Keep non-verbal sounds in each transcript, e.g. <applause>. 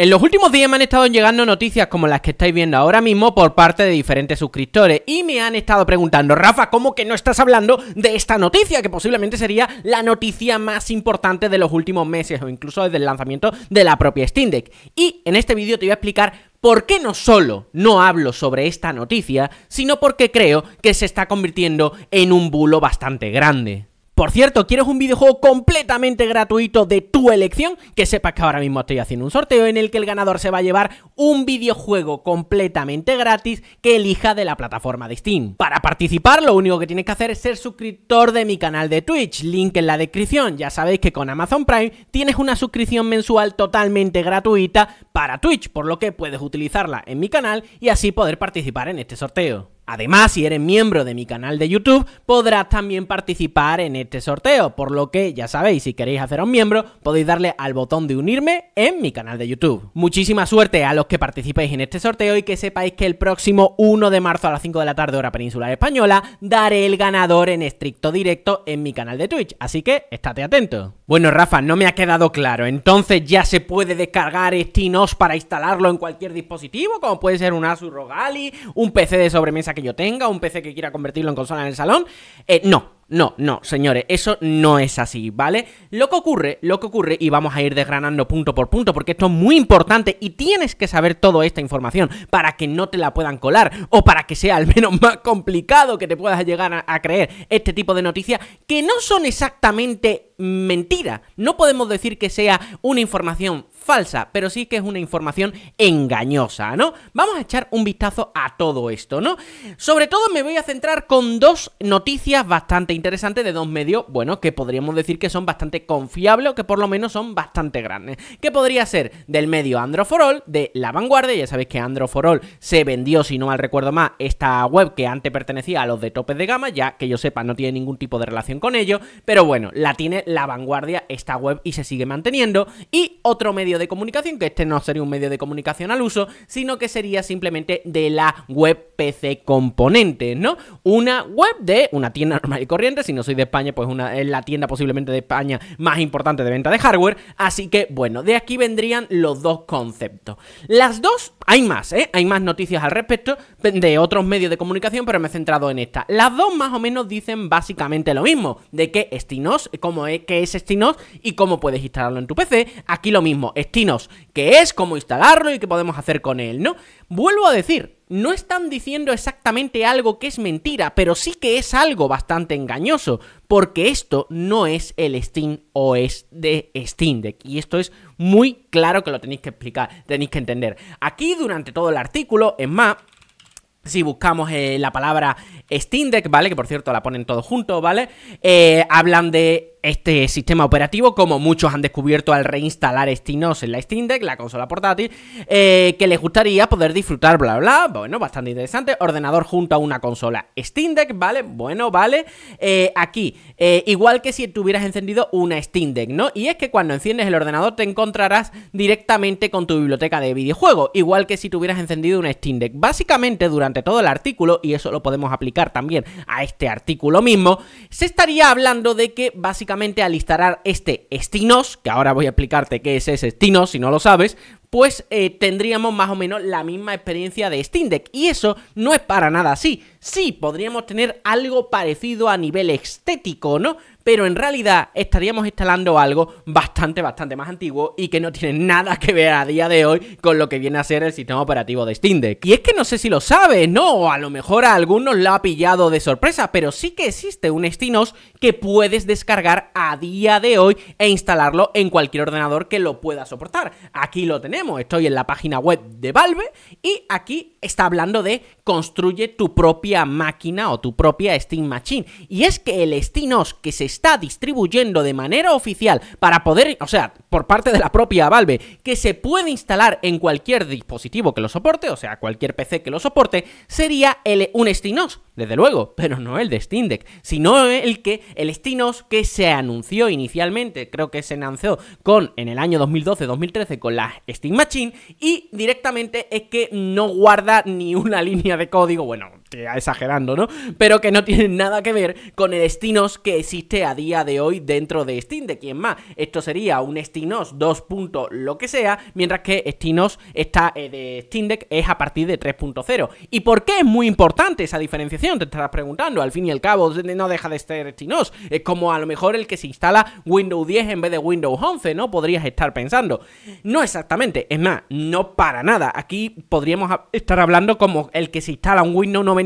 En los últimos días me han estado llegando noticias como las que estáis viendo ahora mismo por parte de diferentes suscriptores y me han estado preguntando, Rafa, ¿cómo que no estás hablando de esta noticia? Que posiblemente sería la noticia más importante de los últimos meses o incluso desde el lanzamiento de la propia Steam Deck. Y en este vídeo te voy a explicar ¿Por qué no solo no hablo sobre esta noticia, sino porque creo que se está convirtiendo en un bulo bastante grande? Por cierto, ¿quieres un videojuego completamente gratuito de tu elección? Que sepas que ahora mismo estoy haciendo un sorteo en el que el ganador se va a llevar un videojuego completamente gratis que elija de la plataforma de Steam. Para participar, lo único que tienes que hacer es ser suscriptor de mi canal de Twitch, link en la descripción. Ya sabéis que con Amazon Prime tienes una suscripción mensual totalmente gratuita para Twitch, por lo que puedes utilizarla en mi canal y así poder participar en este sorteo. Además, si eres miembro de mi canal de YouTube, podrás también participar en este sorteo, por lo que ya sabéis, si queréis haceros miembro, podéis darle al botón de unirme en mi canal de YouTube. Muchísima suerte a los que participéis en este sorteo y que sepáis que el próximo 1 de marzo a las 5 de la tarde hora peninsular española daré el ganador en estricto directo en mi canal de Twitch, así que estate atento. Bueno, Rafa, no me ha quedado claro. Entonces, ¿ya se puede descargar SteamOS para instalarlo en cualquier dispositivo? Como puede ser un Asus Rogali, un PC de sobremesa que yo tenga, un PC que quiera convertirlo en consola en el salón. Eh, no, no, no, señores, eso no es así, ¿vale? Lo que ocurre, lo que ocurre, y vamos a ir desgranando punto por punto, porque esto es muy importante y tienes que saber toda esta información para que no te la puedan colar o para que sea al menos <laughs> más complicado que te puedas llegar a, creer este tipo de noticias que no son exactamente mentiras, No podemos decir que sea una información falsa, pero sí que es una información engañosa, ¿no? Vamos a echar un vistazo a todo esto, ¿no? Sobre todo me voy a centrar con dos noticias bastante interesantes de dos medios, bueno, que podríamos decir que son bastante confiables o que por lo menos son bastante grandes. Que podría ser del medio Androforol, de La Vanguardia, ya sabéis que Androforol se vendió, si no mal recuerdo más, esta web que antes pertenecía a los de topes de gama, ya que yo sepa no tiene ningún tipo de relación con ello, pero bueno, la tiene La Vanguardia esta web y se sigue manteniendo. Y otro medio de comunicación, que este no sería un medio de comunicación al uso, sino que sería simplemente de la web PC Componentes, ¿no? Una web de una tienda normal y corriente, si no soy de España, pues una, es la tienda posiblemente de España más importante de venta de hardware, así que bueno, de aquí vendrían los dos conceptos. Las dos, hay más, ¿eh? Hay más noticias al respecto de otros medios de comunicación, pero me he centrado en esta. Las dos más o menos dicen básicamente lo mismo, de que Stinos, cómo es, que es y cómo puedes instalarlo en tu PC. Aquí lo mismo, destinos, que es, cómo instalarlo y qué podemos hacer con él, ¿no? Vuelvo a decir, no están diciendo exactamente algo que es mentira, pero sí que es algo bastante engañoso, porque esto no es el Steam OS de Steam Deck, y esto es muy claro que lo tenéis que explicar, tenéis que entender. Aquí, durante todo el artículo, es más, si buscamos eh, la palabra Steam Deck, ¿vale? Que por cierto la ponen todo junto, ¿vale? Eh, hablan de este sistema operativo, como muchos han descubierto al reinstalar SteamOS en la Steam Deck, la consola portátil, eh, que les gustaría poder disfrutar, bla, bla, bueno, bastante interesante, ordenador junto a una consola Steam Deck, ¿vale? Bueno, vale, eh, aquí, eh, igual que si tuvieras encendido una Steam Deck, ¿no? Y es que cuando enciendes el ordenador te encontrarás directamente con tu biblioteca de videojuegos, igual que si tuvieras encendido una Steam Deck. Básicamente, durante todo el artículo, y eso lo podemos aplicar también a este artículo mismo, se estaría hablando de que básicamente al instalar este Estinos, que ahora voy a explicarte qué es ese Estinos si no lo sabes, pues eh, tendríamos más o menos la misma experiencia de Steam Deck. Y eso no es para nada así sí podríamos tener algo parecido a nivel estético, ¿no? Pero en realidad estaríamos instalando algo bastante, bastante más antiguo y que no tiene nada que ver a día de hoy con lo que viene a ser el sistema operativo de Steam Deck. Y es que no sé si lo sabes, ¿no? A lo mejor a algunos lo ha pillado de sorpresa, pero sí que existe un SteamOS que puedes descargar a día de hoy e instalarlo en cualquier ordenador que lo pueda soportar. Aquí lo tenemos, estoy en la página web de Valve y aquí está hablando de construye tu propia máquina o tu propia Steam Machine. Y es que el SteamOS que se está distribuyendo de manera oficial para poder, o sea, por parte de la propia Valve, que se puede instalar en cualquier dispositivo que lo soporte, o sea, cualquier PC que lo soporte, sería el, un SteamOS, desde luego, pero no el de Steam Deck, sino el que el SteamOS que se anunció inicialmente, creo que se lanzó con en el año 2012-2013 con la Steam Machine y directamente es que no guarda ni una <laughs> línea de código, bueno, exagerando, ¿no? Pero que no tiene nada que ver con el SteamOS que existe a día de hoy dentro de Steam, de es más. Esto sería un SteamOS 2. lo que sea, mientras que SteamOS está eh, de Steam Deck es a partir de 3.0. ¿Y por qué es muy importante esa diferenciación? Te estarás preguntando. Al fin y al cabo no deja de ser SteamOS, Es como a lo mejor el que se instala Windows 10 en vez de Windows 11, ¿no? Podrías estar pensando. No exactamente, es más, no para nada. Aquí podríamos estar hablando como el que se instala un Windows 9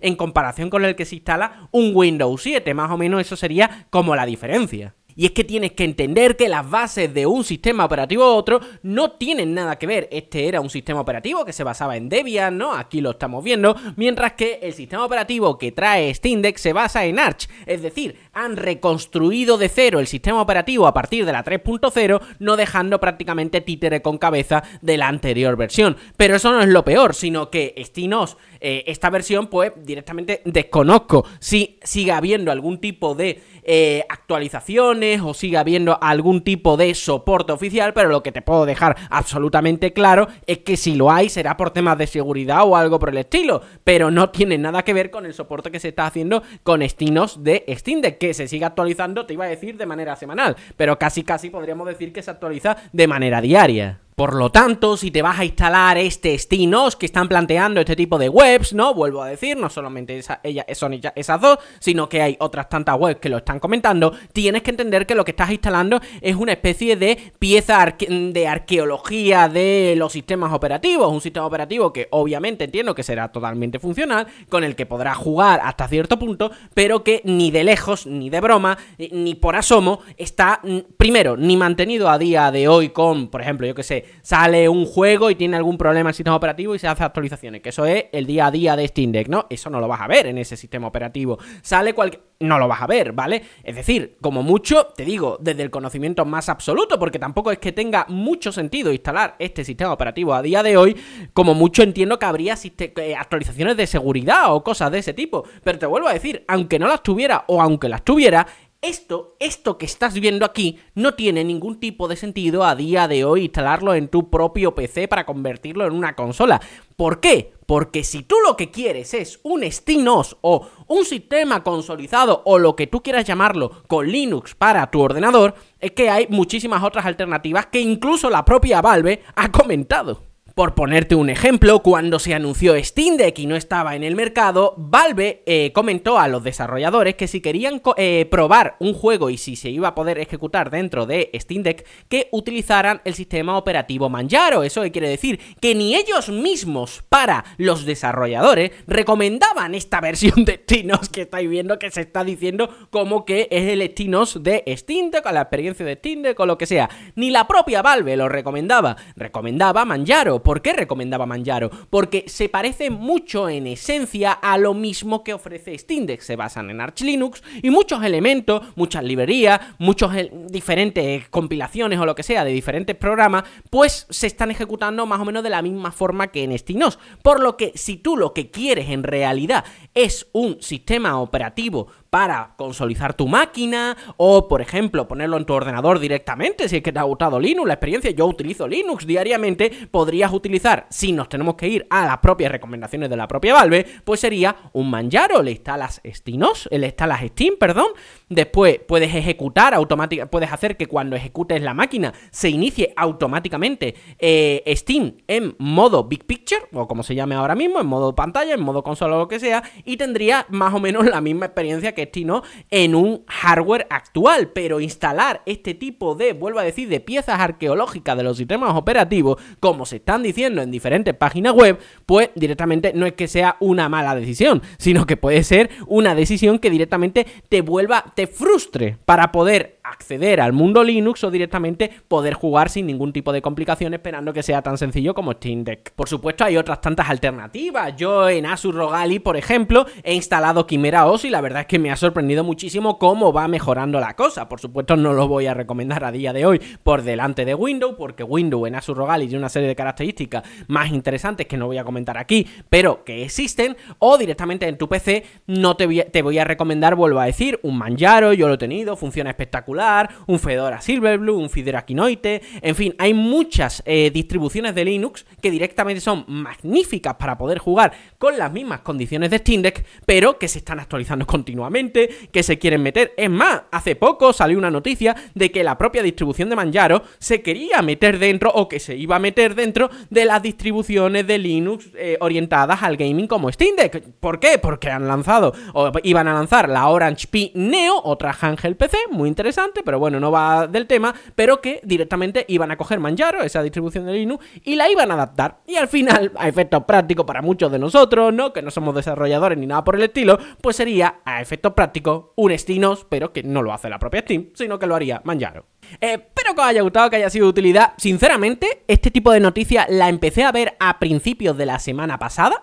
en comparación con el que se instala un Windows 7. Más o menos eso sería como la diferencia. Y es que tienes que entender que las bases de un sistema operativo a otro no tienen nada que ver. Este era un sistema operativo que se basaba en Debian, ¿no? Aquí lo estamos viendo. Mientras que el sistema operativo que trae Steam Deck se basa en Arch. Es decir, han reconstruido de cero el sistema operativo a partir de la 3.0, no dejando prácticamente títere con cabeza de la anterior versión. Pero eso no es lo peor, sino que SteamOS eh, esta versión, pues directamente desconozco si sigue habiendo algún tipo de eh, actualizaciones o sigue habiendo algún tipo de soporte oficial, pero lo que te puedo dejar absolutamente claro es que si lo hay será por temas de seguridad o algo por el estilo, pero no tiene nada que ver con el soporte que se está haciendo con estinos de Steam que se sigue actualizando, te iba a decir, de manera semanal, pero casi casi podríamos decir que se actualiza de manera diaria. Por lo tanto, si te vas a instalar este SteamOS que están planteando este tipo de webs, ¿no? Vuelvo a decir, no solamente esa, son esas dos, sino que hay otras tantas webs que lo están comentando, tienes que entender que lo que estás instalando es una especie de pieza de arqueología de los sistemas operativos, un sistema operativo que obviamente entiendo que será totalmente funcional, con el que podrás jugar hasta cierto punto, pero que ni de lejos, ni de broma, ni por asomo, está mm, primero, ni mantenido a día de hoy con, por ejemplo, yo que sé, sale un juego y tiene algún problema en el sistema operativo y se hace actualizaciones, que eso es el día a día de Steam Deck, ¿no? Eso no lo vas a ver en ese sistema operativo. Sale cualquier... No lo vas a ver, ¿vale? Es decir, como mucho, te digo, desde el conocimiento más absoluto, porque tampoco es que tenga mucho sentido instalar este sistema operativo a día de hoy, como mucho entiendo que habría eh, actualizaciones de seguridad o cosas de ese tipo. Pero te vuelvo a decir, aunque no las tuviera o aunque las tuviera, esto, esto que estás viendo aquí, no tiene ningún tipo de sentido a día de hoy instalarlo en tu propio PC para convertirlo en una consola. ¿Por qué? Porque si tú lo que quieres es un SteamOS o un sistema consolidado o lo que tú quieras llamarlo con Linux para tu ordenador, es que hay muchísimas otras alternativas que incluso la propia Valve ha comentado. Por ponerte un ejemplo, cuando se anunció Steam Deck y no estaba en el mercado, Valve eh, comentó a los desarrolladores que si querían eh, probar un juego y si se iba a poder ejecutar dentro de Steam Deck, que utilizaran el sistema operativo Manjaro. Eso quiere decir que ni ellos mismos, para los desarrolladores, recomendaban esta <laughs> versión de Stinos que estáis viendo que se está diciendo como que es el Stinos de Steam Deck, con la experiencia de Steam Deck o lo que sea. Ni la propia Valve lo recomendaba, recomendaba Manjaro ¿Por qué recomendaba Manjaro? Porque se parece mucho en esencia a lo mismo que ofrece Steamdeck. Se basan en Arch Linux y muchos elementos, muchas librerías, muchas eh, diferentes compilaciones o lo que sea de diferentes programas, pues se están ejecutando más o menos de la misma forma que en SteamOS. Por lo que si tú lo que quieres en realidad es un sistema operativo para consolidar tu máquina o, por ejemplo, ponerlo en tu ordenador directamente si es que te ha gustado Linux, la experiencia, yo utilizo Linux diariamente, podrías utilizar, si nos tenemos que ir a las propias recomendaciones de la propia Valve, pues sería un Manjaro, le instalas Steamos, le instalas Steam, perdón, después puedes ejecutar automáticamente, puedes hacer que cuando ejecutes la máquina se inicie automáticamente eh, Steam en modo Big Picture, o como se llame ahora mismo, en modo pantalla, en modo consola o lo que sea, y tendría más o menos la misma experiencia que destino en un hardware actual, pero instalar este tipo de, vuelvo a decir, de piezas arqueológicas de los sistemas operativos, como se están diciendo en diferentes páginas web, pues directamente no es que sea una mala decisión, sino que puede ser una decisión que directamente te vuelva, te frustre para poder acceder al mundo Linux o directamente poder jugar sin ningún tipo de complicación esperando que sea tan sencillo como Steam Deck. Por supuesto hay otras tantas alternativas. Yo en Asus Rogali, por ejemplo, he instalado Quimera OS y la verdad es que me ha sorprendido muchísimo cómo va mejorando la cosa. Por supuesto no lo voy a recomendar a día de hoy por delante de Windows porque Windows en Asus Rogali tiene una serie de características más interesantes que no voy a comentar aquí, pero que existen o directamente en tu PC no te voy a recomendar, vuelvo a decir, un Manjaro, yo lo he tenido, funciona espectacular un Fedora Silverblue, un Fedora Kinoite, en fin, hay muchas eh, distribuciones de Linux que directamente son magníficas para poder jugar con las mismas condiciones de Steam Deck, pero que se están actualizando continuamente, que se quieren meter. Es más, hace poco salió una noticia de que la propia distribución de Manjaro se quería meter dentro o que se iba a meter dentro de las distribuciones de Linux eh, orientadas al gaming como Steam Deck. ¿Por qué? Porque han lanzado o iban a lanzar la Orange Pi Neo, otra Hangel PC, muy interesante pero bueno, no va del tema, pero que directamente iban a coger Manjaro, esa distribución de Linux, y la iban a adaptar. Y al final, a efectos prácticos para muchos de nosotros, ¿no? Que no somos desarrolladores ni nada por el estilo, pues sería, a efectos prácticos, un Steam pero que no lo hace la propia Steam, sino que lo haría Manjaro. espero eh, que os haya gustado, que haya sido de utilidad. Sinceramente, este tipo de noticias la empecé a ver a principios de la semana pasada.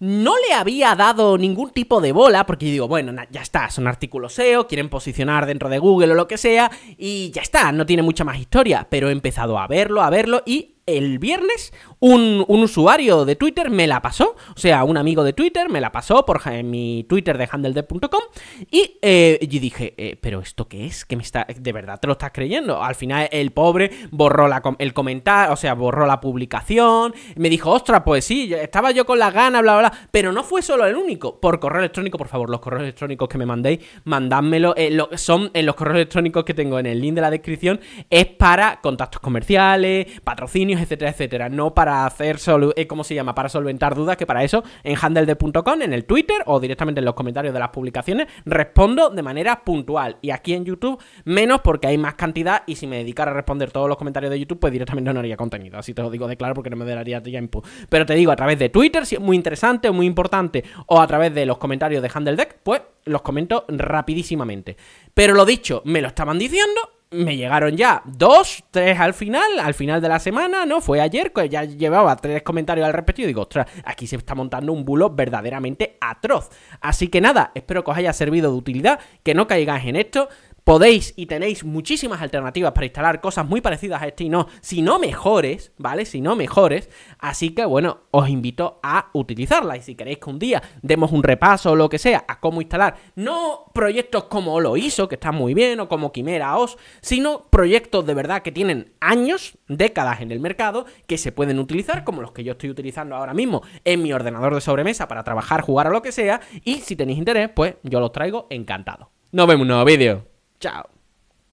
No le había dado ningún tipo de bola, porque digo, bueno, ya está, son artículos SEO, quieren posicionar dentro de Google o lo que sea, y ya está, no tiene mucha más historia, pero he empezado a verlo, a verlo, y el viernes un, usuario de Twitter me la pasó, o sea, un amigo de Twitter me la pasó por mi Twitter de handledep.com eh, y dije, eh, pero ¿esto qué es? ¿Que me está, ¿De verdad te lo estás creyendo? Al final el pobre borró la, el comentario, o sea, borró la publicación, me dijo, ostras, pues sí, estaba yo con la gana, bla, bla, bla, pero no fue solo el único, por correo electrónico, por favor, los correos electrónicos que me mandéis, mandádmelo, eh, son en los correos electrónicos que tengo en el link de la descripción, es para contactos comerciales, patrocinios, etcétera, etcétera. No para hacer, ¿cómo se llama? Para solventar dudas, que para eso en handlede.com en el Twitter o directamente en los comentarios de las publicaciones, respondo de manera puntual. Y aquí en YouTube, menos porque hay más cantidad y si me dedicara a responder todos los comentarios de YouTube, pues directamente no haría contenido. Así te lo digo de claro porque no me daría tiempo. Pero te digo, a través de Twitter, si es muy interesante o muy importante, o a través de los comentarios de HandelDeck pues los comento rapidísimamente. Pero lo dicho, me lo estaban diciendo me llegaron ya dos, tres al final, al final de la semana, ¿no? Fue ayer, que ya llevaba tres comentarios al respecto y digo, ostras, aquí se está montando un bulo verdaderamente atroz. Así que nada, espero que os haya servido de utilidad, que no caigáis en esto podéis y tenéis muchísimas alternativas para instalar cosas muy parecidas a este y no, sino mejores, ¿vale? Sino mejores, así que bueno, os invito a utilizarla y si queréis que un día demos un repaso o lo que sea a cómo instalar, no proyectos como lo hizo, que está muy bien, o como Quimera OS, sino proyectos de verdad que tienen años, décadas en el mercado, que se pueden utilizar, como los que yo estoy utilizando ahora mismo en mi ordenador de sobremesa para trabajar, jugar o lo que sea, y si tenéis interés, pues yo los traigo encantado. Nos vemos en un nuevo vídeo. Chao.